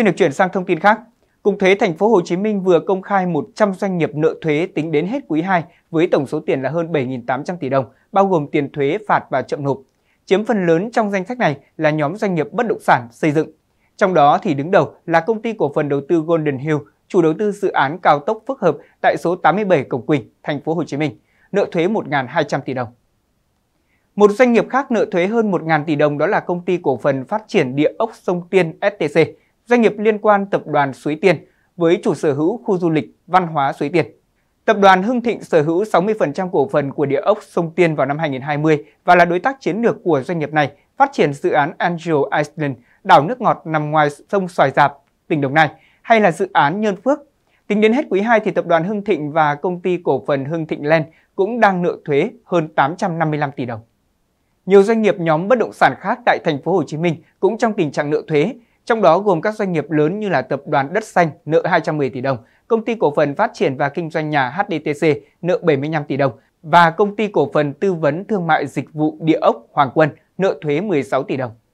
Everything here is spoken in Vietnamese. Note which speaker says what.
Speaker 1: Xin được chuyển sang thông tin khác. Cục thuế thành phố Hồ Chí Minh vừa công khai 100 doanh nghiệp nợ thuế tính đến hết quý 2 với tổng số tiền là hơn 7.800 tỷ đồng, bao gồm tiền thuế phạt và chậm nộp. Chiếm phần lớn trong danh sách này là nhóm doanh nghiệp bất động sản, xây dựng. Trong đó thì đứng đầu là công ty cổ phần đầu tư Golden Hill, chủ đầu tư dự án cao tốc phức hợp tại số 87 Cổng Quỳnh, thành phố Hồ Chí Minh, nợ thuế 1.200 tỷ đồng. Một doanh nghiệp khác nợ thuế hơn 1.000 tỷ đồng đó là công ty cổ phần phát triển địa ốc Sông Tiên STC doanh nghiệp liên quan tập đoàn Suối Tiên với chủ sở hữu khu du lịch văn hóa Suối Tiên. Tập đoàn Hưng Thịnh sở hữu 60% cổ phần của địa ốc Sông Tiên vào năm 2020 và là đối tác chiến lược của doanh nghiệp này phát triển dự án Angel Island, đảo nước ngọt nằm ngoài sông Xoài Giạp, tỉnh Đồng Nai, hay là dự án Nhơn Phước. Tính đến hết quý 2 thì tập đoàn Hưng Thịnh và công ty cổ phần Hưng Thịnh Land cũng đang nợ thuế hơn 855 tỷ đồng. Nhiều doanh nghiệp nhóm bất động sản khác tại thành phố Hồ Chí Minh cũng trong tình trạng nợ thuế trong đó gồm các doanh nghiệp lớn như là Tập đoàn Đất Xanh nợ 210 tỷ đồng, Công ty Cổ phần Phát triển và Kinh doanh nhà HDTC nợ 75 tỷ đồng và Công ty Cổ phần Tư vấn Thương mại Dịch vụ Địa ốc Hoàng Quân nợ thuế 16 tỷ đồng.